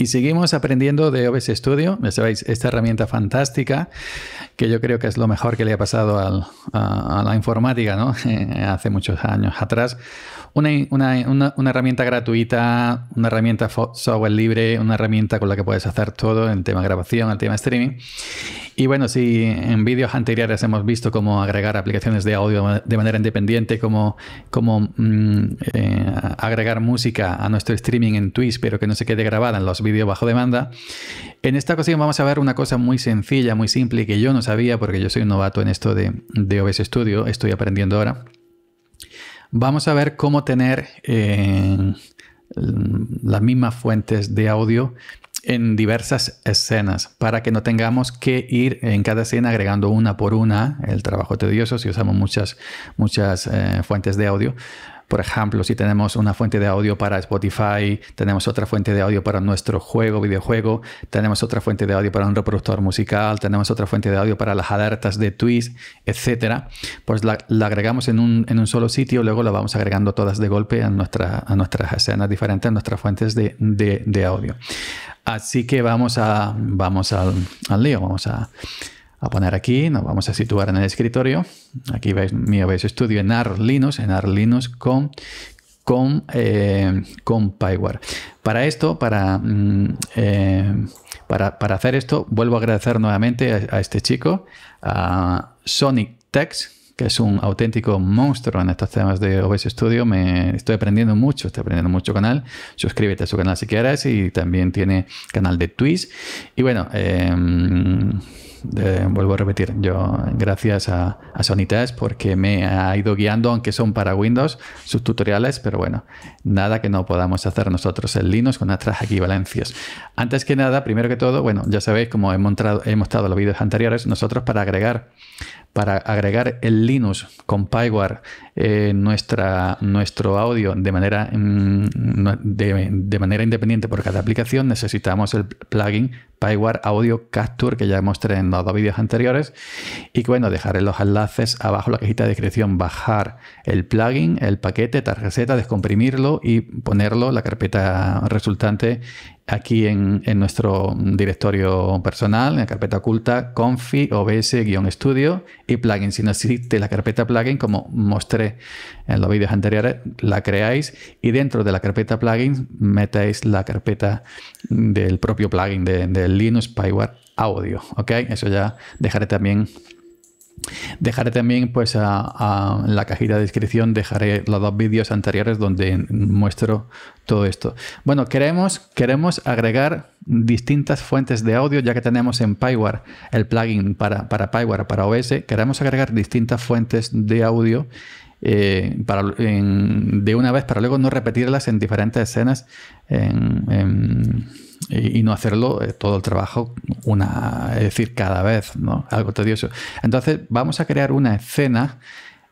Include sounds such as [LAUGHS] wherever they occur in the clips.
Y seguimos aprendiendo de OBS Studio, ya sabéis, esta herramienta fantástica que yo creo que es lo mejor que le ha pasado a, la informática ¿no? [LAUGHS] Eh, hace muchos años atrás. Una, herramienta gratuita, una herramienta software libre, una herramienta con la que puedes hacer todo en tema grabación, en tema streaming. Y bueno, si en vídeos anteriores hemos visto cómo agregar aplicaciones de audio de manera independiente, cómo, mm, eh, agregar música a nuestro streaming en Twitch, pero que no se quede grabada en los bajo demanda. En esta ocasión vamos a ver una cosa muy sencilla, muy simple que yo no sabía porque yo soy un novato en esto de, de OBS Studio, estoy aprendiendo ahora. Vamos a ver cómo tener eh, las mismas fuentes de audio en diversas escenas para que no tengamos que ir en cada escena agregando una por una el trabajo tedioso si usamos muchas, muchas eh, fuentes de audio. Por ejemplo, si tenemos una fuente de audio para Spotify, tenemos otra fuente de audio para nuestro juego, videojuego, tenemos otra fuente de audio para un reproductor musical, tenemos otra fuente de audio para las alertas de tweets, etc. pues la, agregamos en un, solo sitio, luego la vamos agregando todas de golpe a, nuestra, a nuestras escenas diferentes, a nuestras fuentes de, audio. Así que vamos a vamos al, al lío, vamos a a poner aquí, nos vamos a situar en el escritorio. Aquí veis mi OBS Studio en Arlinux, en Arlinux con, con, eh, con Pyware. Para esto, mm, eh, para, para, hacer esto, vuelvo a agradecer nuevamente a, este chico, a Sonic Tex que es un auténtico monstruo en estos temas de OBS Studio. Me estoy aprendiendo mucho, estoy aprendiendo mucho canal. Suscríbete a su canal si quieres y también tiene canal de Twitch. Y bueno, em, vuelvo a repetir, yo gracias a, Sonitas porque me ha ido guiando, aunque son para Windows, sus tutoriales, pero bueno, nada que no podamos hacer nosotros en Linux con otras equivalencias. Antes que nada, primero que todo, bueno, ya sabéis, como hemos, mostrado, he mostrado los vídeos anteriores, nosotros para agregar, para agregar el Linux con Pyware eh, nuestra, nuestro audio de manera, mm, de, manera independiente por cada aplicación, necesitamos el plugin PyWare Audio Capture que ya mostré en los dos vídeos anteriores. Y bueno, dejaré los enlaces abajo en la cajita de descripción, bajar el plugin, el paquete, tarjeta, descomprimirlo y ponerlo, la carpeta resultante aquí en, nuestro directorio personal, en la carpeta oculta, confi obs-studio y Plugin. Si no existe la carpeta plugin, como mostré en los vídeos anteriores, la creáis y dentro de la carpeta plugins metáis la carpeta del propio plugin de Linux Pyware Audio. ¿ok? Eso ya dejaré también Dejaré también, pues, a, la cajita de descripción, dejaré los dos vídeos anteriores donde muestro todo esto. Bueno, queremos, queremos agregar distintas fuentes de audio, ya que tenemos en PyWare el plugin para, para PyWare, para OS, queremos agregar distintas fuentes de audio eh, para, de una vez para luego no repetirlas en diferentes escenas en, y, no hacerlo eh, todo el trabajo, una, es decir, cada vez, ¿no? Algo tedioso. Entonces, vamos a crear una escena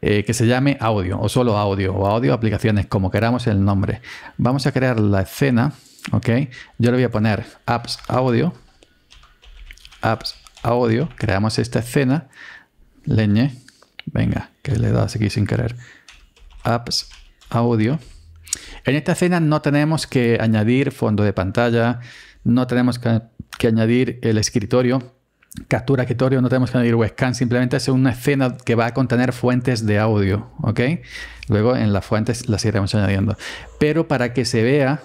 eh, que se llame audio, o solo audio, o audio aplicaciones, como queramos el nombre. Vamos a crear la escena, ¿ok? Yo le voy a poner apps audio, apps audio, creamos esta escena, leñe, venga, que le he dado aquí sin querer, apps audio. En esta escena no tenemos que añadir fondo de pantalla, no tenemos que, añadir el escritorio, captura escritorio, no tenemos que añadir scan. simplemente es una escena que va a contener fuentes de audio, ¿ok? Luego en las fuentes las iremos añadiendo. Pero para que se vea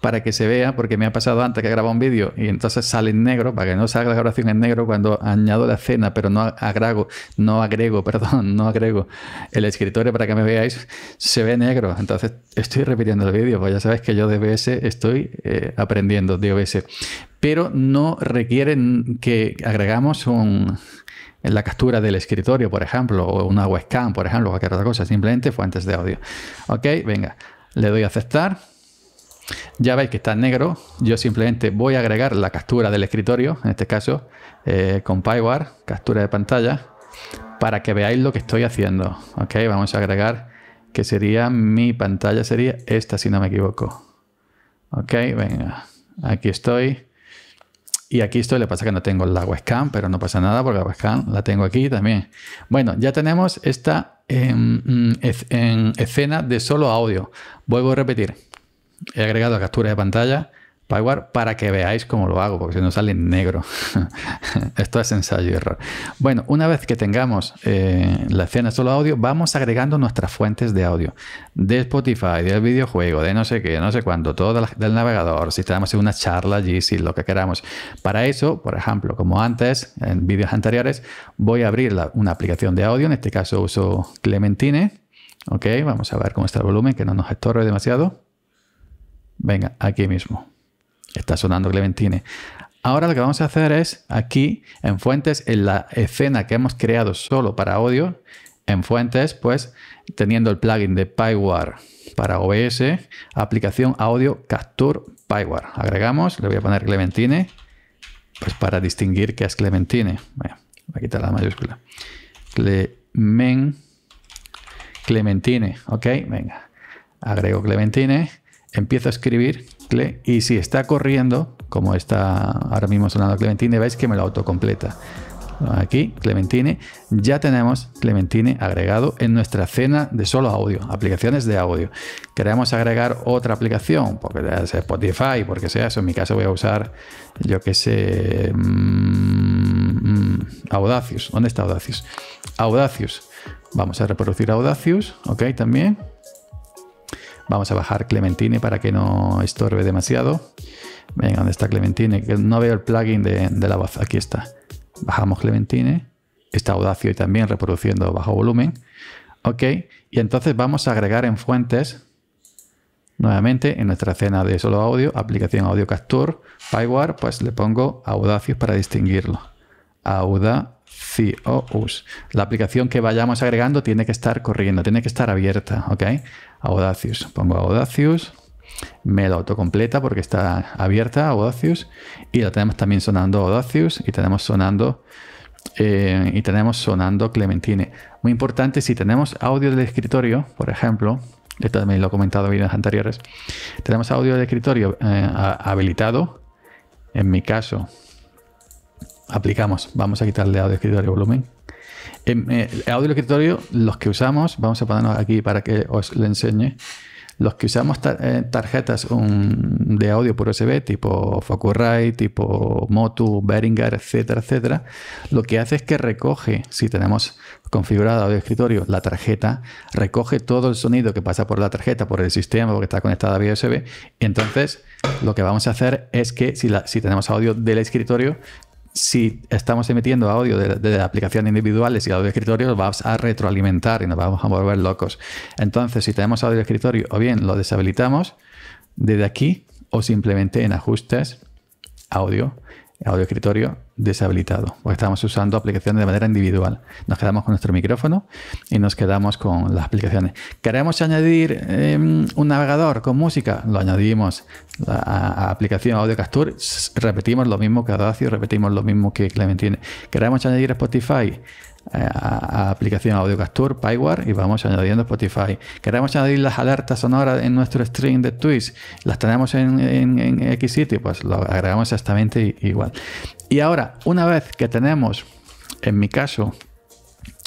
para que se vea, porque me ha pasado antes que he grabado un vídeo y entonces sale en negro, para que no salga la grabación en negro cuando añado la escena, pero no agrego, no agrego, [LAUGHS] perdón, no agrego el escritorio para que me veáis, se ve negro. Entonces estoy repitiendo el vídeo, pues ya sabéis que yo de OBS estoy eh, aprendiendo de OBS, pero no requieren que agregamos un, la captura del escritorio, por ejemplo, o una webcam, por ejemplo, o cualquier otra cosa, simplemente fuentes de audio. Ok, venga, le doy a aceptar. Ya veis que está en negro. Yo simplemente voy a agregar la captura del escritorio, en este caso, eh, con PyWare, captura de pantalla, para que veáis lo que estoy haciendo. Ok, vamos a agregar que sería mi pantalla, sería esta si no me equivoco. Ok, venga, aquí estoy. Y aquí estoy, le pasa que no tengo la webcam, pero no pasa nada porque la webcam la tengo aquí también. Bueno, ya tenemos esta em, mm, en escena de solo audio. Vuelvo a repetir, he agregado la captura de pantalla Power para que veáis cómo lo hago, porque si no sale en negro. [LAUGHS] Esto es ensayo y error. Bueno, una vez que tengamos eh, la escena solo audio, vamos agregando nuestras fuentes de audio. De Spotify, del videojuego, de no sé qué, no sé cuándo, todo del navegador, si tenemos una charla allí, si lo que queramos. Para eso, por ejemplo, como antes, en vídeos anteriores, voy a abrir una aplicación de audio, en este caso uso Clementine. Ok, vamos a ver cómo está el volumen, que no nos estorbe demasiado. Venga, aquí mismo. Está sonando Clementine. Ahora lo que vamos a hacer es aquí en fuentes, en la escena que hemos creado solo para audio, en fuentes, pues teniendo el plugin de PyWare para OBS, aplicación audio Capture PyWare. Agregamos, le voy a poner Clementine, pues para distinguir que es Clementine. voy a quitar la mayúscula. Clementine, ok, venga. Agrego Clementine empiezo a escribir y si está corriendo, como está ahora mismo sonando Clementine, veis que me lo autocompleta. Aquí, Clementine, ya tenemos Clementine agregado en nuestra cena de solo audio, aplicaciones de audio. Queremos agregar otra aplicación, porque sea Spotify, porque sea eso. En mi caso voy a usar, yo que sé, audacius mm, mm, Audacious. ¿Dónde está audacius Audacious. Vamos a reproducir Audacious, ok, también. Vamos a bajar Clementine para que no estorbe demasiado. Venga, ¿dónde está Clementine? Que no veo el plugin de, la voz. Aquí está. Bajamos Clementine. Está Audacio y también reproduciendo bajo volumen. Ok. Y entonces vamos a agregar en fuentes nuevamente en nuestra escena de solo audio, aplicación audio capture, PyWare, pues le pongo Audacio para distinguirlo. Auda COUs. La aplicación que vayamos agregando tiene que estar corriendo, tiene que estar abierta, ¿ok? audacius, pongo audacius, me la autocompleta porque está abierta audacius y la tenemos también sonando Audacious y tenemos sonando eh, y tenemos sonando Clementine. Muy importante, si tenemos audio del escritorio, por ejemplo, esto también lo he comentado en videos anteriores, tenemos audio de escritorio eh, habilitado, en mi caso aplicamos. Vamos a quitarle audio escritorio volumen. En, em, eh, audio escritorio, los que usamos, vamos a ponernos aquí para que os lo enseñe. Los que usamos eh, tarjetas de audio por USB, tipo Focusrite, tipo Motu, Behringer, etcétera, etcétera, lo que hace es que recoge, si tenemos configurado audio escritorio, la tarjeta, recoge todo el sonido que pasa por la tarjeta, por el sistema, porque está conectada vía USB. Entonces, lo que vamos a hacer es que si tenemos audio del escritorio, si estamos emitiendo audio de, aplicaciones individuales y audio de escritorio, vamos a retroalimentar y nos vamos a volver locos. Entonces, si tenemos audio escritorio, o bien lo deshabilitamos desde aquí, o simplemente en ajustes, audio, audio escritorio, deshabilitado, porque estamos usando aplicaciones de manera individual. Nos quedamos con nuestro micrófono y nos quedamos con las aplicaciones. ¿Queremos añadir em, un navegador con música? Lo añadimos a, aplicación Audio Capture, repetimos lo mismo que Audacio, repetimos lo mismo que Clementine. ¿Queremos añadir Spotify? Eh, aplicación Audio Capture, Pyware y vamos añadiendo Spotify. Queremos añadir las alertas sonoras en nuestro stream de Twitch, las tenemos en, en, X sitio, pues lo agregamos exactamente igual. Y ahora, una vez que tenemos, en mi caso,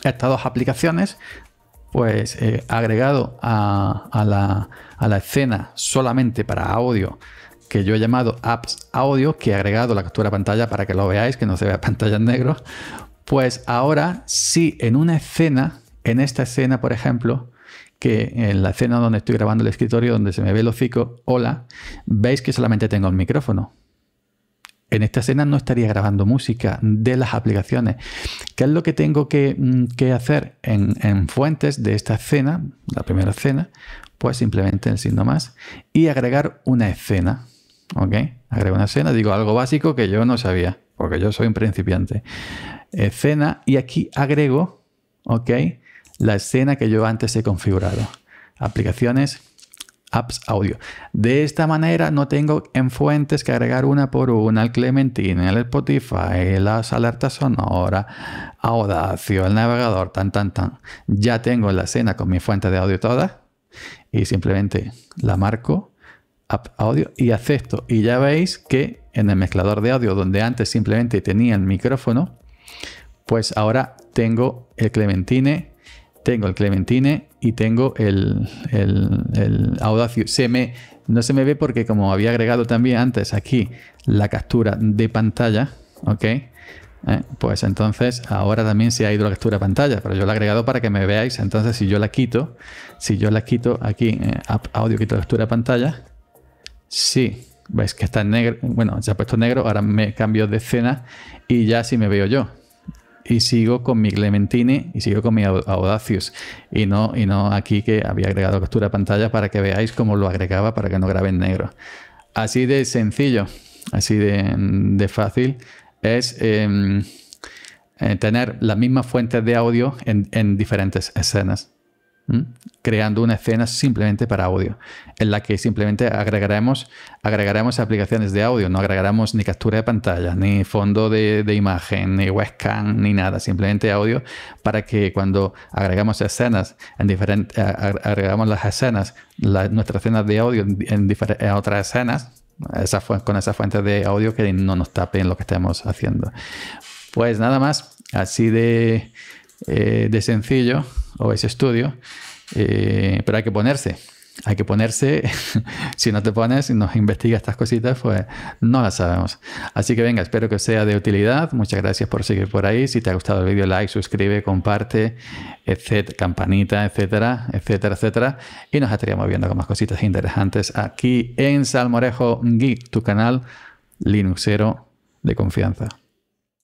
estas dos aplicaciones, pues eh, agregado a, la, escena solamente para audio que yo he llamado apps audio, que he agregado la captura pantalla para que lo veáis, que no se vea [LAUGHS] pantalla en negro, pues ahora sí, en una escena, en esta escena, por ejemplo, que en la escena donde estoy grabando el escritorio, donde se me ve el hocico, hola, veis que solamente tengo el micrófono. En esta escena no estaría grabando música de las aplicaciones. ¿Qué es lo que tengo que, mm, hacer en, fuentes de esta escena, la primera escena? Pues simplemente el signo más y agregar una escena. ¿Ok? Agrego una escena, digo algo básico que yo no sabía porque yo soy un principiante. Escena, y aquí agrego, ¿ok? La escena que yo antes he configurado. Aplicaciones, apps audio. De esta manera no tengo en fuentes que agregar una por una, el Clementine, el Spotify, las alertas sonoras, Audacio, el navegador, tan, tan, tan. Ya tengo la escena con mi fuente de audio toda y simplemente la marco, app audio y acepto. Y ya veis que en el mezclador de audio donde antes simplemente tenía el micrófono, pues ahora tengo el Clementine, tengo el Clementine y tengo el, el, Audacio. Se me, no se me ve porque como había agregado también antes aquí la captura de pantalla, ¿ok? Eh, pues entonces ahora también se ha ido la captura de pantalla, pero yo la he agregado para que me veáis. Entonces si yo la quito, si yo la quito aquí, eh, audio, quito la captura de pantalla, sí Veis que está en negro, bueno, se ha puesto negro, ahora me cambio de escena y ya así me veo yo. Y sigo con mi Clementine y sigo con mi Audacious. Y no, y no aquí que había agregado captura de pantalla para que veáis cómo lo agregaba para que no grabe en negro. Así de sencillo, así de, fácil es em, eh, tener las mismas fuentes de audio en diferentes escenas creando una escena simplemente para audio, en la que simplemente agregaremos, agregaremos aplicaciones de audio, no agregaremos ni captura de pantalla, ni fondo de, imagen, ni webcam, ni nada, simplemente audio para que cuando agregamos escenas, en diferentes, agregamos las escenas, nuestras escenas de audio en, otras escenas, con esa fuente de audio que no nos tape en lo que estamos haciendo. Pues nada más, así de eh, sencillo o estudio estudio, eh, pero hay que ponerse. Hay que ponerse, [LAUGHS] si no te pones y nos investiga estas cositas, pues no las sabemos. Así que venga, espero que sea de utilidad. Muchas gracias por seguir por ahí. Si te ha gustado el vídeo, like, suscribe, comparte, etcétera, campanita, etcétera, etcétera, etcétera. Y nos estaríamos viendo con más cositas interesantes aquí en Salmorejo Geek, tu canal Linuxero de confianza.